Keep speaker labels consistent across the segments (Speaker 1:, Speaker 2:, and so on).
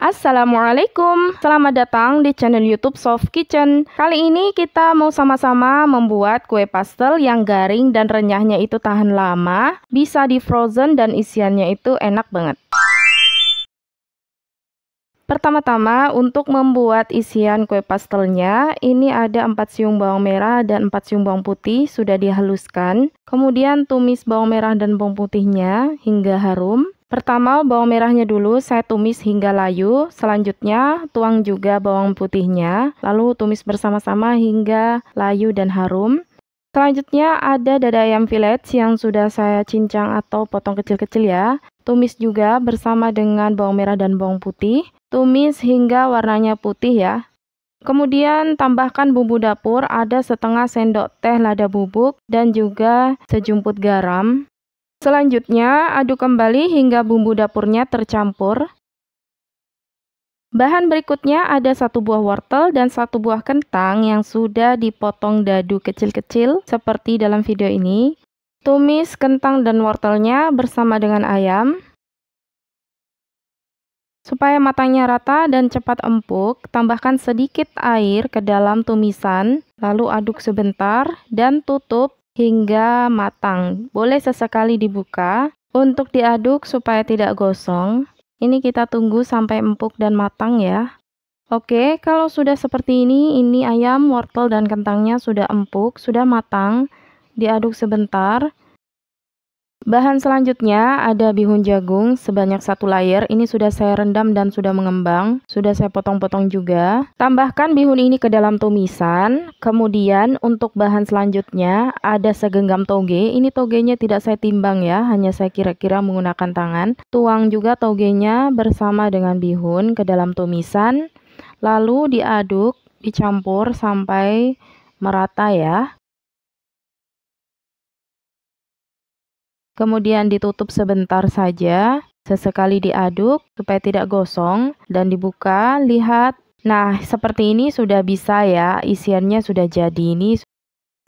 Speaker 1: Assalamualaikum, selamat datang di channel YouTube Soft Kitchen. Kali ini kita mau sama-sama membuat kue pastel yang garing dan renyahnya itu tahan lama, bisa di frozen dan isiannya itu enak banget. Pertama-tama untuk membuat isian kue pastelnya, ini ada 4 siung bawang merah dan 4 siung bawang putih sudah dihaluskan. Kemudian tumis bawang merah dan bawang putihnya hingga harum. Pertama, bawang merahnya dulu saya tumis hingga layu. Selanjutnya, tuang juga bawang putihnya, lalu tumis bersama-sama hingga layu dan harum. Selanjutnya ada dada ayam filet yang sudah saya cincang atau potong kecil-kecil ya. Tumis juga bersama dengan bawang merah dan bawang putih. Tumis hingga warnanya putih ya. Kemudian tambahkan bumbu dapur ada setengah sendok teh lada bubuk dan juga sejumput garam. Selanjutnya, aduk kembali hingga bumbu dapurnya tercampur. Bahan berikutnya ada satu buah wortel dan satu buah kentang yang sudah dipotong dadu kecil-kecil seperti dalam video ini. Tumis kentang dan wortelnya bersama dengan ayam. Supaya matangnya rata dan cepat empuk, tambahkan sedikit air ke dalam tumisan, lalu aduk sebentar dan tutup hingga matang. Boleh sesekali dibuka untuk diaduk supaya tidak gosong. Ini kita tunggu sampai empuk dan matang ya. Oke, kalau sudah seperti ini, ini ayam, wortel, dan kentangnya sudah empuk, sudah matang. Diaduk sebentar. Bahan selanjutnya ada bihun jagung sebanyak satu layer. Ini sudah saya rendam dan sudah mengembang. Sudah saya potong-potong juga. Tambahkan bihun ini ke dalam tumisan. Kemudian untuk bahan selanjutnya ada segenggam toge. Ini togenya tidak saya timbang ya, hanya saya kira-kira menggunakan tangan. Tuang juga togenya bersama dengan bihun ke dalam tumisan. Lalu diaduk, dicampur sampai merata ya. Kemudian ditutup sebentar saja, sesekali diaduk supaya tidak gosong dan dibuka, lihat. Nah, seperti ini sudah bisa ya, isiannya sudah jadi ini.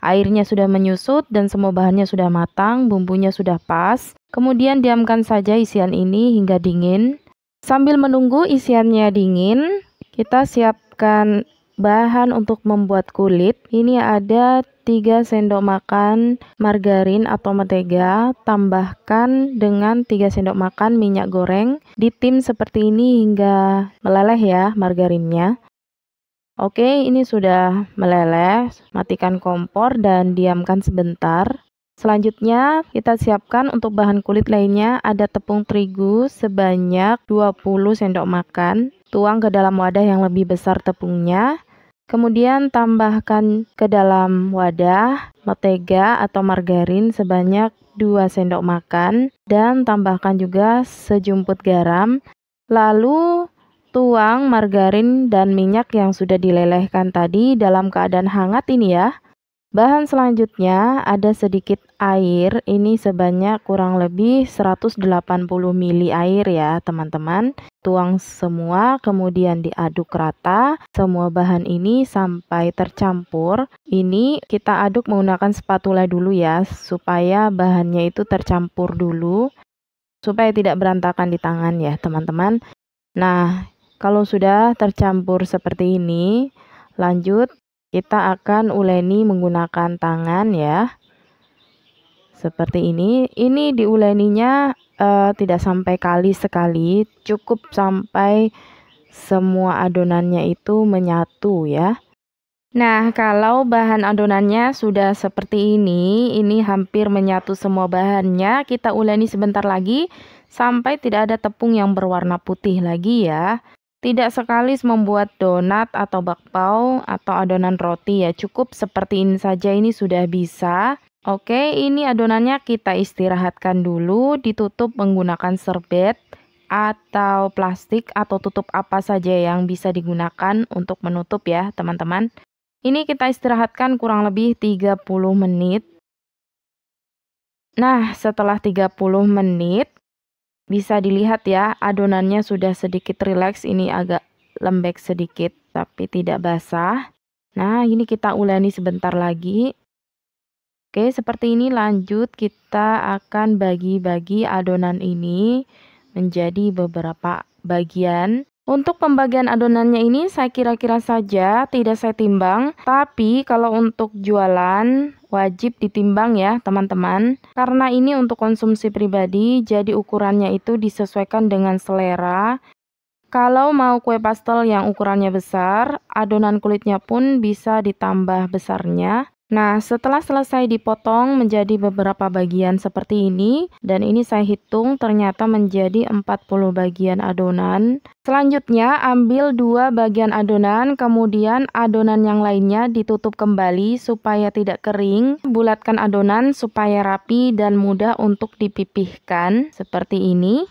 Speaker 1: Airnya sudah menyusut dan semua bahannya sudah matang, bumbunya sudah pas. Kemudian diamkan saja isian ini hingga dingin. Sambil menunggu isiannya dingin, kita siapkan Bahan untuk membuat kulit, ini ada 3 sendok makan margarin atau mentega, tambahkan dengan 3 sendok makan minyak goreng, ditim seperti ini hingga meleleh ya margarinnya. Oke, ini sudah meleleh, matikan kompor dan diamkan sebentar. Selanjutnya, kita siapkan untuk bahan kulit lainnya ada tepung terigu sebanyak 20 sendok makan, Tuang ke dalam wadah yang lebih besar tepungnya. Kemudian tambahkan ke dalam wadah mentega atau margarin sebanyak 2 sendok makan dan tambahkan juga sejumput garam. Lalu tuang margarin dan minyak yang sudah dilelehkan tadi dalam keadaan hangat ini ya. Bahan selanjutnya ada sedikit air, ini sebanyak kurang lebih 180 ml air ya teman-teman. Tuang semua kemudian diaduk rata, semua bahan ini sampai tercampur. Ini kita aduk menggunakan spatula dulu ya, supaya bahannya itu tercampur dulu. Supaya tidak berantakan di tangan ya teman-teman. Nah, kalau sudah tercampur seperti ini, lanjut kita akan uleni menggunakan tangan ya. Seperti ini. Ini diuleninya uh, tidak sampai kali sekali, cukup sampai semua adonannya itu menyatu ya. Nah, kalau bahan adonannya sudah seperti ini, ini hampir menyatu semua bahannya, kita uleni sebentar lagi sampai tidak ada tepung yang berwarna putih lagi ya. Tidak sekali membuat donat atau bakpao atau adonan roti ya, cukup seperti ini saja ini sudah bisa. Oke, ini adonannya kita istirahatkan dulu, ditutup menggunakan serbet atau plastik atau tutup apa saja yang bisa digunakan untuk menutup ya teman-teman. Ini kita istirahatkan kurang lebih 30 menit. Nah, setelah 30 menit, bisa dilihat ya, adonannya sudah sedikit rileks, ini agak lembek sedikit tapi tidak basah. Nah, ini kita uleni sebentar lagi. Oke, seperti ini lanjut kita akan bagi-bagi adonan ini menjadi beberapa bagian untuk pembagian adonannya ini saya kira-kira saja, tidak saya timbang. Tapi kalau untuk jualan wajib ditimbang ya teman-teman. Karena ini untuk konsumsi pribadi, jadi ukurannya itu disesuaikan dengan selera. Kalau mau kue pastel yang ukurannya besar, adonan kulitnya pun bisa ditambah besarnya. Nah, setelah selesai dipotong menjadi beberapa bagian seperti ini, dan ini saya hitung ternyata menjadi 40 bagian adonan. Selanjutnya, ambil dua bagian adonan, kemudian adonan yang lainnya ditutup kembali supaya tidak kering. Bulatkan adonan supaya rapi dan mudah untuk dipipihkan, seperti ini.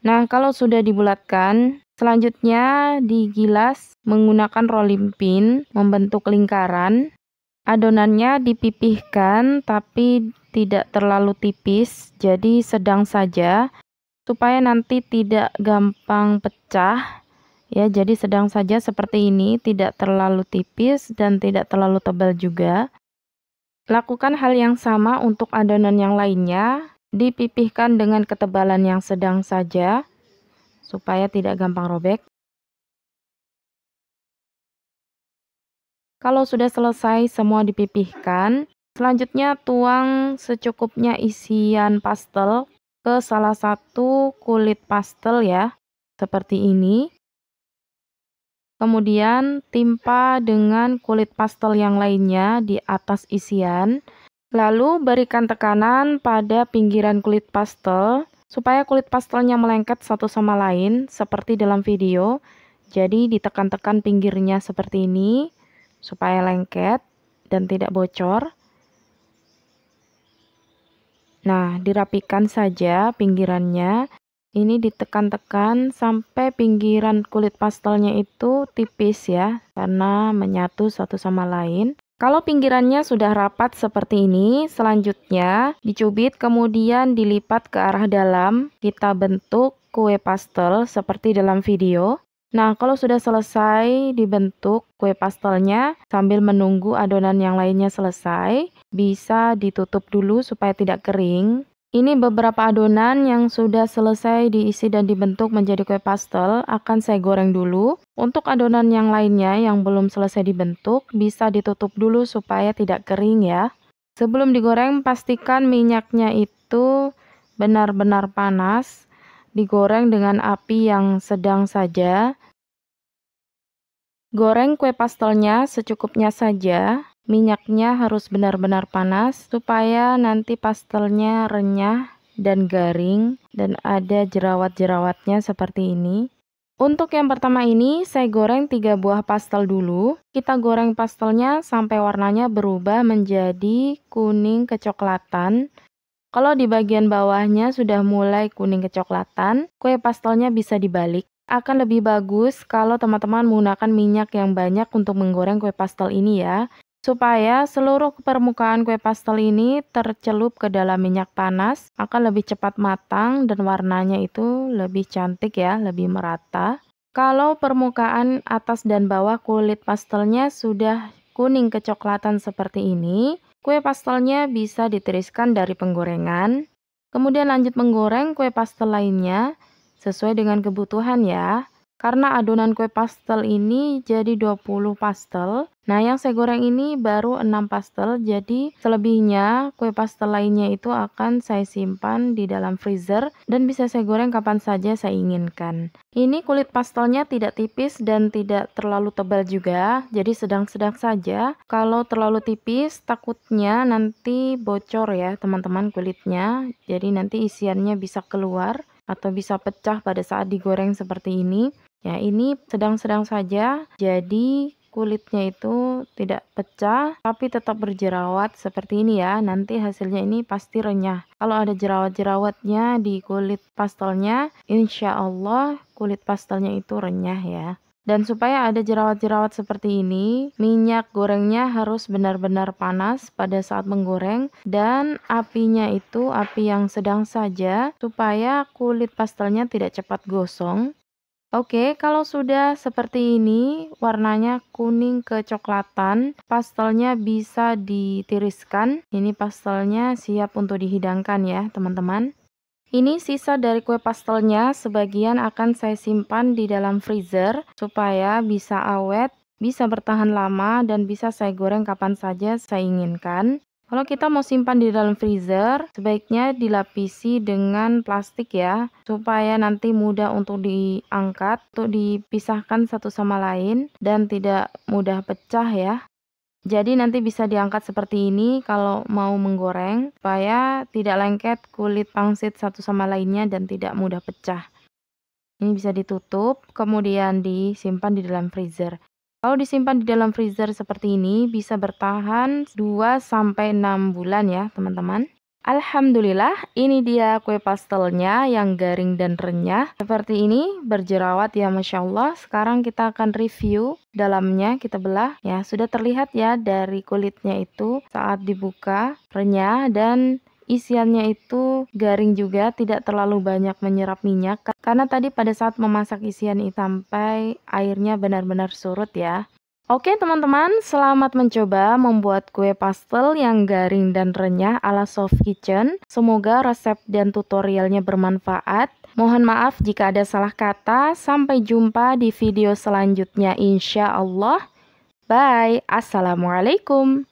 Speaker 1: Nah, kalau sudah dibulatkan, selanjutnya digilas menggunakan rolling pin membentuk lingkaran. Adonannya dipipihkan tapi tidak terlalu tipis, jadi sedang saja supaya nanti tidak gampang pecah. Ya, jadi sedang saja seperti ini, tidak terlalu tipis dan tidak terlalu tebal juga. Lakukan hal yang sama untuk adonan yang lainnya, dipipihkan dengan ketebalan yang sedang saja supaya tidak gampang robek. Kalau sudah selesai semua dipipihkan, selanjutnya tuang secukupnya isian pastel ke salah satu kulit pastel ya, seperti ini. Kemudian timpa dengan kulit pastel yang lainnya di atas isian. Lalu berikan tekanan pada pinggiran kulit pastel supaya kulit pastelnya melengket satu sama lain seperti dalam video. Jadi ditekan-tekan pinggirnya seperti ini supaya lengket dan tidak bocor. Nah, dirapikan saja pinggirannya. Ini ditekan-tekan sampai pinggiran kulit pastelnya itu tipis ya, karena menyatu satu sama lain. Kalau pinggirannya sudah rapat seperti ini, selanjutnya dicubit kemudian dilipat ke arah dalam. Kita bentuk kue pastel seperti dalam video. Nah, kalau sudah selesai dibentuk kue pastelnya sambil menunggu adonan yang lainnya selesai, bisa ditutup dulu supaya tidak kering. Ini beberapa adonan yang sudah selesai diisi dan dibentuk menjadi kue pastel akan saya goreng dulu. Untuk adonan yang lainnya yang belum selesai dibentuk bisa ditutup dulu supaya tidak kering ya. Sebelum digoreng pastikan minyaknya itu benar-benar panas. Digoreng dengan api yang sedang saja. Goreng kue pastelnya secukupnya saja Minyaknya harus benar-benar panas supaya nanti pastelnya renyah dan garing dan ada jerawat-jerawatnya seperti ini. Untuk yang pertama ini, saya goreng 3 buah pastel dulu. Kita goreng pastelnya sampai warnanya berubah menjadi kuning kecoklatan. Kalau di bagian bawahnya sudah mulai kuning kecoklatan, kue pastelnya bisa dibalik. Akan lebih bagus kalau teman-teman menggunakan minyak yang banyak untuk menggoreng kue pastel ini ya. Supaya seluruh permukaan kue pastel ini tercelup ke dalam minyak panas, akan lebih cepat matang dan warnanya itu lebih cantik ya, lebih merata. Kalau permukaan atas dan bawah kulit pastelnya sudah kuning kecoklatan seperti ini, kue pastelnya bisa ditiriskan dari penggorengan. Kemudian lanjut menggoreng kue pastel lainnya sesuai dengan kebutuhan ya. Karena adonan kue pastel ini jadi 20 pastel. Nah, yang saya goreng ini baru 6 pastel. Jadi, selebihnya kue pastel lainnya itu akan saya simpan di dalam freezer dan bisa saya goreng kapan saja saya inginkan. Ini kulit pastelnya tidak tipis dan tidak terlalu tebal juga, jadi sedang-sedang saja. Kalau terlalu tipis, takutnya nanti bocor ya teman-teman kulitnya. Jadi nanti isiannya bisa keluar atau bisa pecah pada saat digoreng seperti ini. Ya, ini sedang-sedang saja. Jadi kulitnya itu tidak pecah tapi tetap berjerawat seperti ini ya nanti hasilnya ini pasti renyah kalau ada jerawat-jerawatnya di kulit pastelnya insya Allah kulit pastelnya itu renyah ya dan supaya ada jerawat-jerawat seperti ini, minyak gorengnya harus benar-benar panas pada saat menggoreng dan apinya itu api yang sedang saja supaya kulit pastelnya tidak cepat gosong Oke, kalau sudah seperti ini, warnanya kuning kecoklatan, pastelnya bisa ditiriskan. Ini pastelnya siap untuk dihidangkan ya, teman-teman. Ini sisa dari kue pastelnya, sebagian akan saya simpan di dalam freezer supaya bisa awet, bisa bertahan lama, dan bisa saya goreng kapan saja saya inginkan. Kalau kita mau simpan di dalam freezer, sebaiknya dilapisi dengan plastik ya, supaya nanti mudah untuk diangkat, untuk dipisahkan satu sama lain, dan tidak mudah pecah ya. Jadi nanti bisa diangkat seperti ini kalau mau menggoreng, supaya tidak lengket kulit pangsit satu sama lainnya dan tidak mudah pecah. Ini bisa ditutup, kemudian disimpan di dalam freezer. Kalau disimpan di dalam freezer seperti ini, bisa bertahan 2-6 bulan ya teman-teman. Alhamdulillah, ini dia kue pastelnya yang garing dan renyah. Seperti ini, berjerawat ya Masya Allah. Sekarang kita akan review dalamnya, kita belah. Ya, sudah terlihat ya dari kulitnya itu saat dibuka, renyah dan Isiannya itu garing juga, tidak terlalu banyak menyerap minyak karena tadi pada saat memasak isian ini sampai airnya benar-benar surut ya. Oke teman-teman, selamat mencoba membuat kue pastel yang garing dan renyah ala soft kitchen. Semoga resep dan tutorialnya bermanfaat. Mohon maaf jika ada salah kata. Sampai jumpa di video selanjutnya insya Allah. Bye, Assalamualaikum.